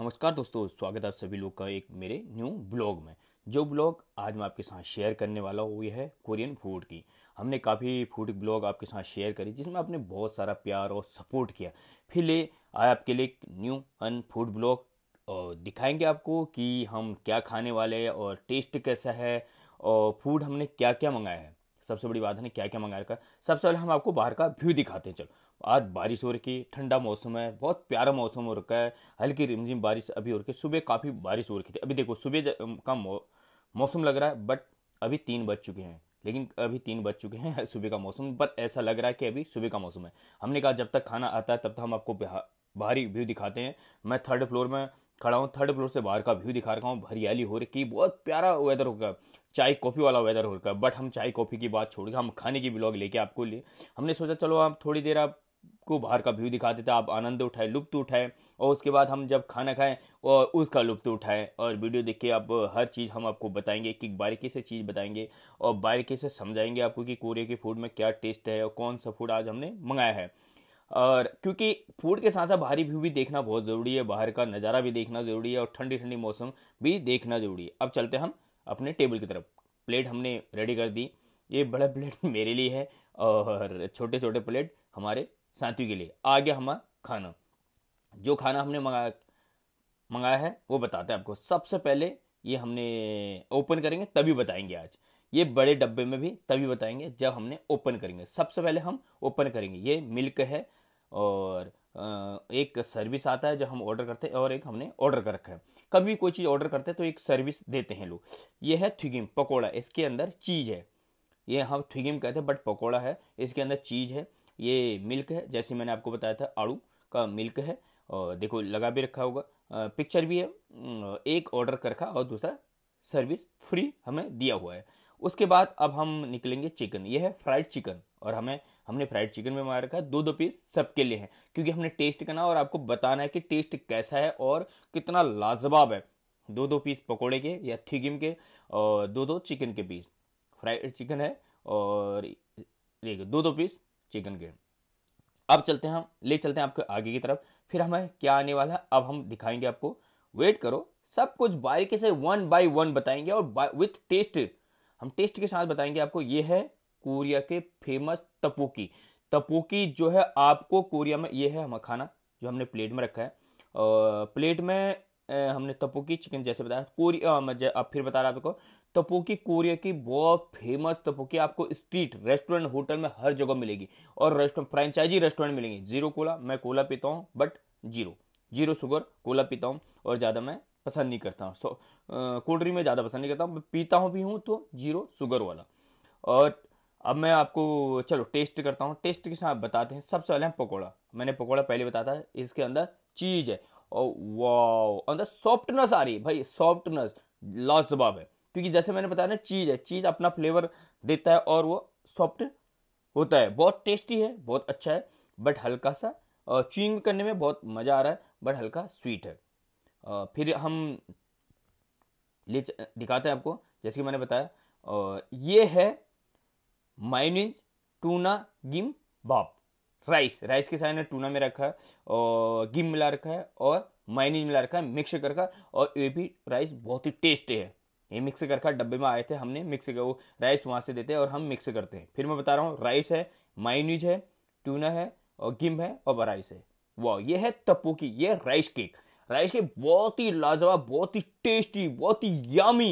नमस्कार दोस्तों स्वागत है आप सभी लोग का एक मेरे न्यू ब्लॉग में जो ब्लॉग आज मैं आपके साथ शेयर करने वाला हूँ ये है कोरियन फूड की हमने काफ़ी फूड ब्लॉग आपके साथ शेयर करी जिसमें आपने बहुत सारा प्यार और सपोर्ट किया फिर ले आए आपके लिए एक न्यू अन फूड ब्लॉग और दिखाएंगे आपको कि हम क्या खाने वाले हैं और टेस्ट कैसा है और फूड हमने क्या क्या मंगाया है सबसे बड़ी बात है क्या क्या मंगाया का सबसे पहले हम आपको बाहर का व्यू दिखाते हैं चलो आज बारिश हो रखी है ठंडा मौसम है बहुत प्यारा मौसम हो रखा है हल्की रिमझिम बारिश अभी हो रखी सुबह काफ़ी बारिश हो रखी थी अभी देखो सुबह का मौसम लग रहा है बट अभी तीन बज चुके हैं लेकिन अभी तीन बज चुके हैं सुबह का मौसम बट ऐसा लग रहा है कि अभी सुबह का मौसम है हमने कहा जब तक खाना आता है तब तक हम आपको बाहरी व्यू दिखाते हैं मैं थर्ड फ्लोर में खड़ा हूँ थर्ड फ्लोर से बाहर का व्यू दिखा रखा हूँ हरियाली हो रखी बहुत प्यारा वेदर हो होगा चाय कॉफ़ी वाला वेदर हो है बट हम चाय कॉफ़ी की बात छोड़ के हम खाने की ब्लॉग लेके आपको लिए हमने सोचा चलो आप थोड़ी देर आप आपको बाहर का व्यू दिखा देता आप आनंद उठाए लुप्त उठाए और उसके बाद हम जब खाना खाएं और उसका लुप्त उठाएं और वीडियो देख के आप हर चीज़ हम आपको बताएंगे कि बारीकी से चीज़ बताएंगे और बारीकी से समझाएंगे आपको कि कोरिया के फूड में क्या टेस्ट है और कौन सा फूड आज हमने मंगाया है और क्योंकि फूड के साथ साथ बाहरी व्यू भी देखना बहुत ज़रूरी है बाहर का नज़ारा भी देखना ज़रूरी है और ठंडी ठंडी मौसम भी देखना ज़रूरी है अब चलते हम अपने टेबल की तरफ प्लेट हमने रेडी कर दी ये बड़ा प्लेट मेरे लिए है और छोटे छोटे प्लेट हमारे साथियों के लिए आ गया हमारा खाना जो खाना हमने मंगाया मंगाया है वो बताते हैं आपको सबसे पहले ये हमने ओपन करेंगे तभी बताएंगे आज ये बड़े डब्बे में भी तभी बताएंगे जब हमने ओपन करेंगे सबसे पहले हम ओपन करेंगे ये मिल्क है और एक सर्विस आता है जो हम ऑर्डर करते हैं और एक हमने ऑर्डर कर रखा है कभी कोई चीज़ ऑर्डर करते हैं तो एक सर्विस देते हैं लोग ये है थ्विगिम पकौड़ा इसके अंदर चीज़ है ये हम थ्विगिम कहते हैं बट पकौड़ा है इसके अंदर चीज़ है ये मिल्क है जैसे मैंने आपको बताया था आड़ू का मिल्क है और देखो लगा भी रखा होगा पिक्चर भी है एक ऑर्डर कर रखा और दूसरा सर्विस फ्री हमें दिया हुआ है उसके बाद अब हम निकलेंगे चिकन ये है फ्राइड चिकन और हमें हमने फ्राइड चिकन में मंगा रखा है दो दो पीस सबके लिए है क्योंकि हमने टेस्ट करना और आपको बताना है कि टेस्ट कैसा है और कितना लाजवाब है दो दो पीस पकोड़े के या थीगिम के और दो दो चिकन के पीस फ्राइड चिकन है और दो दो पीस चिकन के अब चलते हैं हम ले चलते हैं आपके आगे की तरफ फिर हमें क्या आने वाला है अब हम दिखाएंगे आपको वेट करो सब कुछ बारीकी से वन बाय वन बताएंगे और विथ टेस्ट हम टेस्ट के साथ बताएंगे आपको ये है कोरिया के फेमस तपोकी तपोकी जो है आपको कोरिया में ये है हमारा खाना जो हमने प्लेट में रखा है प्लेट में हमने तपोकी चिकन जैसे बताया कोरिया मैं आप फिर बता रहा आपको तपोकी कोरिया की बहुत फेमस तपोकी आपको स्ट्रीट रेस्टोरेंट होटल में हर जगह मिलेगी और रेस्टोरेंट फ्रेंचाइजी रेस्टोरेंट मिलेंगे जीरो कोला मैं कोला पीता हूँ but zero zero sugar cola पीता हूँ और ज़्यादा मैं पसंद नहीं करता हूँ सो कोल्ड ड्रिंक में ज़्यादा पसंद नहीं करता हूँ पीता हूँ भी हूँ तो जीरो शुगर वाला और अब मैं आपको चलो टेस्ट करता हूँ टेस्ट के साथ बताते हैं सबसे पहले पकौड़ा मैंने पकौड़ा पहले बताया था इसके अंदर चीज़ है और वाओ अंदर सॉफ्टनेस आ रही है भाई सॉफ्टनेस लाजवाब है क्योंकि जैसे मैंने बताया ना चीज़ है चीज़ अपना फ्लेवर देता है और वो सॉफ्ट होता है बहुत टेस्टी है बहुत अच्छा है बट हल्का सा चुइंग करने में बहुत मज़ा आ रहा है बट हल्का स्वीट है फिर हम ले दिखाते हैं आपको जैसे कि मैंने बताया और ये है माइनिज टूना गिम बाप राइस राइस के साथ टूना में रखा है और गिम मिला रखा है और माइनिज मिला रखा है मिक्स कर रखा और ये भी राइस बहुत ही टेस्टी है ये मिक्स कर का डब्बे में आए थे हमने मिक्स कर वो राइस वहाँ से देते हैं और हम मिक्स करते हैं फिर मैं बता रहा हूँ राइस है माइनीज है ट्यूना है और गिम है और बराइस है वाह ये है तप्पू की ये राइस केक राइस केक बहुत ही लाजवाब बहुत ही टेस्टी बहुत ही यामी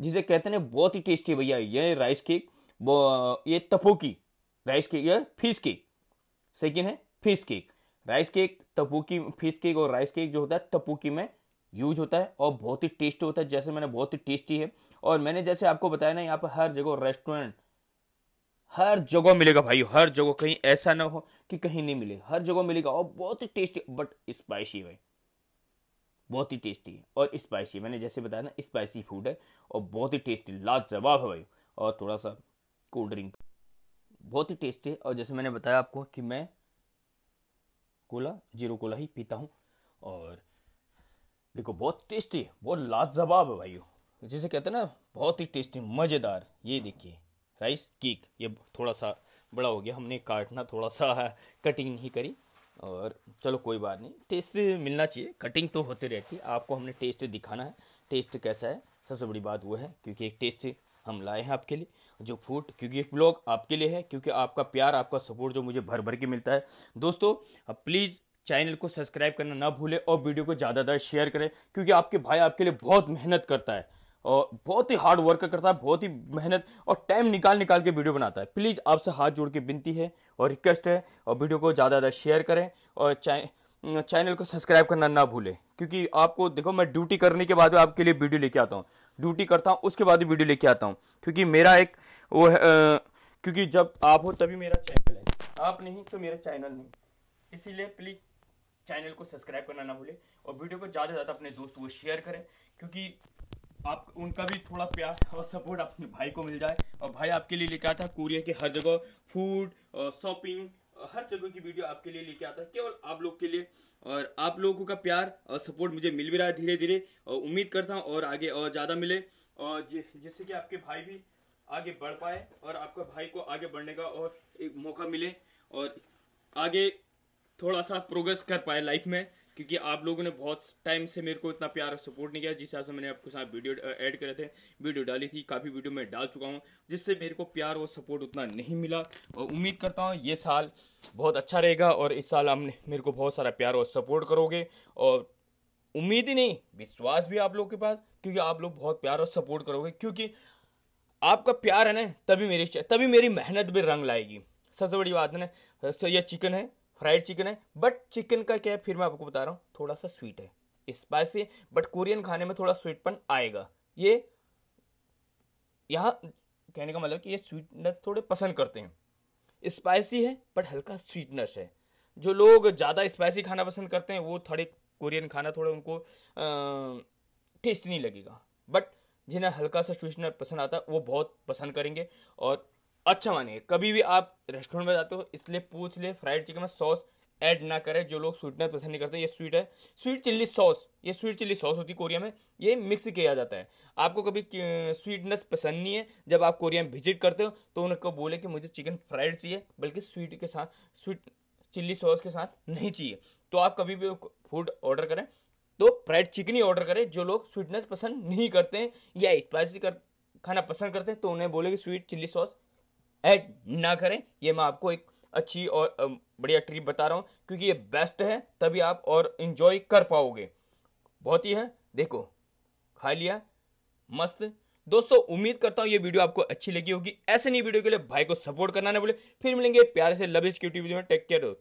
जिसे कहते हैं बहुत ही टेस्टी भैया ये राइस केक ये तपो की राइस केक ये फिश केक सेकेंड है फिश केक राइस केक तपोकी फिश केक और राइस केक जो होता है तपोकी में यूज होता है और बहुत ही टेस्टी होता है जैसे मैंने बहुत ही टेस्टी है और मैंने जैसे आपको बताया ना यहाँ पर हर जगह रेस्टोरेंट हर जगह मिलेगा भाई हर जगह कहीं ऐसा ना हो कि कहीं नहीं मिले हर जगह मिलेगा और बहुत ही टेस्टी बट स्पाइसी भाई बहुत ही टेस्टी है और स्पाइसी मैंने जैसे बताया ना स्पाइसी फूड है और बहुत ही टेस्टी लाजवाब है भाई और थोड़ा सा कोल्ड ड्रिंक बहुत ही टेस्टी है और जैसे मैंने बताया आपको कि मैं कोला जीरो कोला ही पीता हूँ और देखो बहुत टेस्टी है बहुत लाजवाब है भाई जिसे कहते हैं ना बहुत ही टेस्टी मज़ेदार ये देखिए राइस केक ये थोड़ा सा बड़ा हो गया हमने काटना थोड़ा सा कटिंग नहीं करी और चलो कोई बात नहीं टेस्ट मिलना चाहिए कटिंग तो होती रहती है आपको हमने टेस्ट दिखाना है टेस्ट कैसा है सबसे बड़ी बात वो है क्योंकि एक टेस्ट हम लाए हैं आपके लिए जो फूड क्योंकि ये ब्लॉग आपके लिए है क्योंकि आपका प्यार आपका सपोर्ट जो मुझे भर भर के मिलता है दोस्तों प्लीज़ चैनल को सब्सक्राइब करना ना भूलें और वीडियो को ज़्यादा ज़्यादा शेयर करें क्योंकि आपके भाई आपके लिए बहुत मेहनत करता है और बहुत ही हार्ड वर्क करता है बहुत ही मेहनत और टाइम निकाल निकाल के वीडियो बनाता है प्लीज़ आपसे हाथ जोड़ के विनती है और रिक्वेस्ट है और वीडियो को ज़्यादा ज़्यादा शेयर करें और चैनल को सब्सक्राइब करना ना भूलें क्योंकि आपको देखो मैं ड्यूटी करने के बाद आपके लिए वीडियो लेके आता हूँ ड्यूटी करता हूँ उसके बाद वीडियो लेके आता हूँ क्योंकि मेरा एक वो है क्योंकि जब आप हो तभी मेरा चैनल है आप नहीं तो मेरा चैनल नहीं इसीलिए प्लीज़ चैनल को सब्सक्राइब करना ना भूलें और वीडियो को ज़्यादा से ज़्यादा अपने दोस्त को शेयर करें क्योंकि आप उनका भी थोड़ा प्यार और सपोर्ट अपने भाई को मिल जाए और भाई आपके लिए लेके आता है कोरिया के हर जगह फूड शॉपिंग हर जगह की वीडियो आपके लिए लेके आता है केवल आप लोग के लिए और आप लोगों का प्यार और सपोर्ट मुझे मिल भी रहा है धीरे धीरे और उम्मीद करता हूँ और आगे और ज़्यादा मिले और जिससे कि आपके भाई भी आगे बढ़ पाए और आपका भाई को आगे बढ़ने का और एक मौका मिले और आगे थोड़ा सा प्रोग्रेस कर पाए लाइफ में क्योंकि आप लोगों ने बहुत टाइम से मेरे को इतना प्यार और सपोर्ट नहीं किया जिस हिसाब से मैंने आपके साथ वीडियो ऐड करे थे वीडियो डाली थी काफ़ी वीडियो मैं डाल चुका हूँ जिससे मेरे को प्यार और सपोर्ट उतना नहीं मिला और उम्मीद करता हूँ ये साल बहुत अच्छा रहेगा और इस साल आपने मेरे को बहुत सारा प्यार और सपोर्ट करोगे और उम्मीद ही नहीं विश्वास भी आप लोग के पास क्योंकि आप लोग बहुत प्यार और सपोर्ट करोगे क्योंकि आपका प्यार है ना तभी मेरी तभी मेरी मेहनत भी रंग लाएगी सबसे बड़ी बात है ना ये चिकन है फ्राइड चिकन है बट चिकन का क्या है फिर मैं आपको बता रहा हूँ थोड़ा सा स्वीट है स्पाइसी है बट कोरियन खाने में थोड़ा स्वीटपन आएगा ये यहाँ कहने का मतलब कि ये स्वीटनेस थोड़े पसंद करते हैं स्पाइसी है बट हल्का स्वीटनेस है जो लोग ज़्यादा स्पाइसी खाना पसंद करते हैं वो थोड़े कोरियन खाना थोड़ा उनको टेस्ट नहीं लगेगा बट जिन्हें हल्का सा स्वीटनेस पसंद आता है वो बहुत पसंद करेंगे और अच्छा मानिए कभी भी आप रेस्टोरेंट में जाते हो इसलिए पूछ ले फ्राइड चिकन में सॉस ऐड ना करें जो लोग स्वीटनेस पसंद नहीं करते ये स्वीट है स्वीट चिल्ली सॉस ये स्वीट चिल्ली सॉस होती है कोरिया में ये मिक्स किया जाता है आपको कभी स्वीटनेस पसंद नहीं है जब आप कोरिया में विजिट करते हो तो उनको बोले कि मुझे चिकन फ्राइड चाहिए बल्कि स्वीट के साथ स्वीट चिल्ली सॉस के साथ नहीं चाहिए तो आप कभी भी फूड ऑर्डर करें तो फ्राइड चिकन ही ऑर्डर करें जो लोग स्वीटनेस पसंद नहीं करते हैं या स्पाइसी कर खाना पसंद करते हैं तो उन्हें बोले कि स्वीट चिल्ली सॉस ऐड ना करें ये मैं आपको एक अच्छी और बढ़िया ट्रिप बता रहा हूँ क्योंकि ये बेस्ट है तभी आप और इन्जॉय कर पाओगे बहुत ही है देखो खा लिया मस्त दोस्तों उम्मीद करता हूँ ये वीडियो आपको अच्छी लगी होगी ऐसे नहीं वीडियो के लिए भाई को सपोर्ट करना ना बोले फिर मिलेंगे प्यार से लव इज क्यूटी वीडियो में टेक केयर दोस्तों